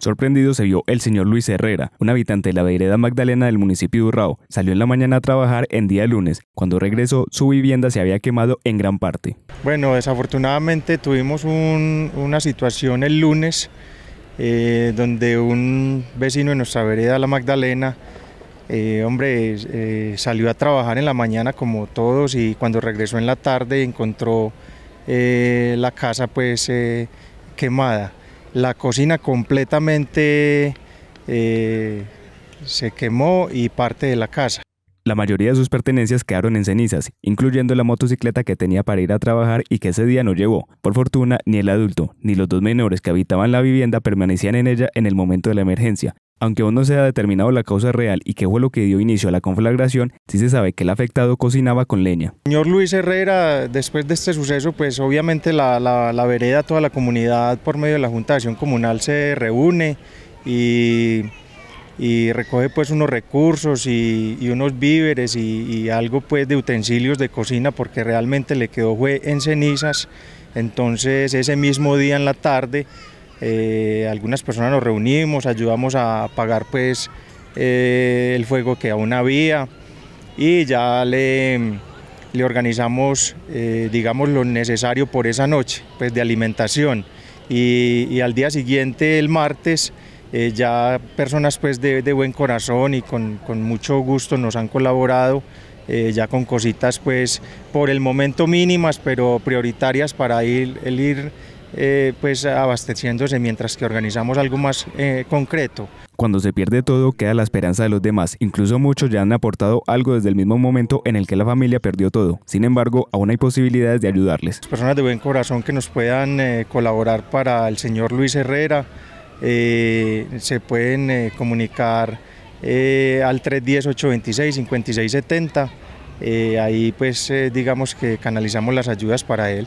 Sorprendido se vio el señor Luis Herrera, un habitante de la vereda Magdalena del municipio de Urrao. Salió en la mañana a trabajar en día lunes. Cuando regresó, su vivienda se había quemado en gran parte. Bueno, desafortunadamente tuvimos una situación el lunes eh, donde un vecino de nuestra vereda, la Magdalena, eh, hombre, eh, salió a trabajar en la mañana como todos y cuando regresó en la tarde encontró la casa pues quemada la cocina completamente eh, se quemó y parte de la casa. La mayoría de sus pertenencias quedaron en cenizas, incluyendo la motocicleta que tenía para ir a trabajar y que ese día no llevó. Por fortuna, ni el adulto ni los dos menores que habitaban la vivienda permanecían en ella en el momento de la emergencia, aunque aún no se ha determinado la causa real y qué fue lo que dio inicio a la conflagración, sí se sabe que el afectado cocinaba con leña. Señor Luis Herrera, después de este suceso, pues obviamente la, vereda, toda la comunidad por medio de la Junta de Acción Comunal se reúne y, recoge pues unos recursos y, unos víveres y, algo pues de utensilios de cocina porque realmente le quedó fue en cenizas. Entonces ese mismo día en la tarde eh, algunas personas nos reunimos, ayudamos a apagar pues eh, el fuego que aún había y ya le, le organizamos, eh, digamos, lo necesario por esa noche, pues de alimentación. Y, al día siguiente, el martes, ya personas pues de, buen corazón y con, con, mucho gusto nos han colaborado ya con cositas pues por el momento mínimas pero prioritarias para ir, el ir eh, pues abasteciéndose mientras que organizamos algo más eh, concreto. Cuando se pierde todo, queda la esperanza de los demás. Incluso muchos ya han aportado algo desde el mismo momento en el que la familia perdió todo. Sin embargo, aún hay posibilidades de ayudarles. Personas de buen corazón que nos puedan eh, colaborar para el señor Luis Herrera, se pueden comunicar al 310-826-5670. ahí pues digamos que canalizamos las ayudas para él.